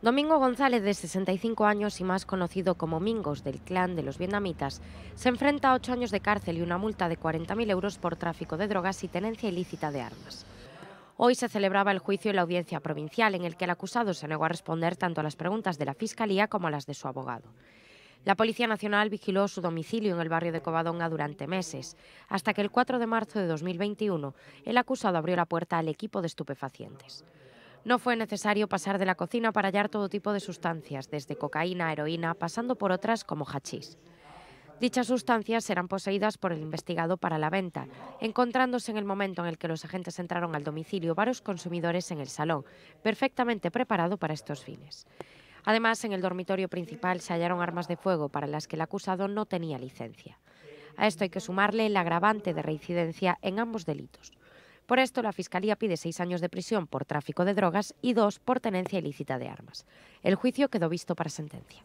Domingo González, de 65 años y más conocido como Mingos del clan de los vietnamitas, se enfrenta a ocho años de cárcel y una multa de 40.000 euros por tráfico de drogas y tenencia ilícita de armas. Hoy se celebraba el juicio en la audiencia provincial, en el que el acusado se negó a responder tanto a las preguntas de la Fiscalía como a las de su abogado. La Policía Nacional vigiló su domicilio en el barrio de Covadonga durante meses, hasta que el 4 de marzo de 2021 el acusado abrió la puerta al equipo de estupefacientes. No fue necesario pasar de la cocina para hallar todo tipo de sustancias, desde cocaína a heroína, pasando por otras como hachís. Dichas sustancias eran poseídas por el investigado para la venta, encontrándose en el momento en el que los agentes entraron al domicilio varios consumidores en el salón, perfectamente preparado para estos fines. Además, en el dormitorio principal se hallaron armas de fuego para las que el acusado no tenía licencia. A esto hay que sumarle el agravante de reincidencia en ambos delitos. Por esto, la Fiscalía pide seis años de prisión por tráfico de drogas y dos por tenencia ilícita de armas. El juicio quedó visto para sentencia.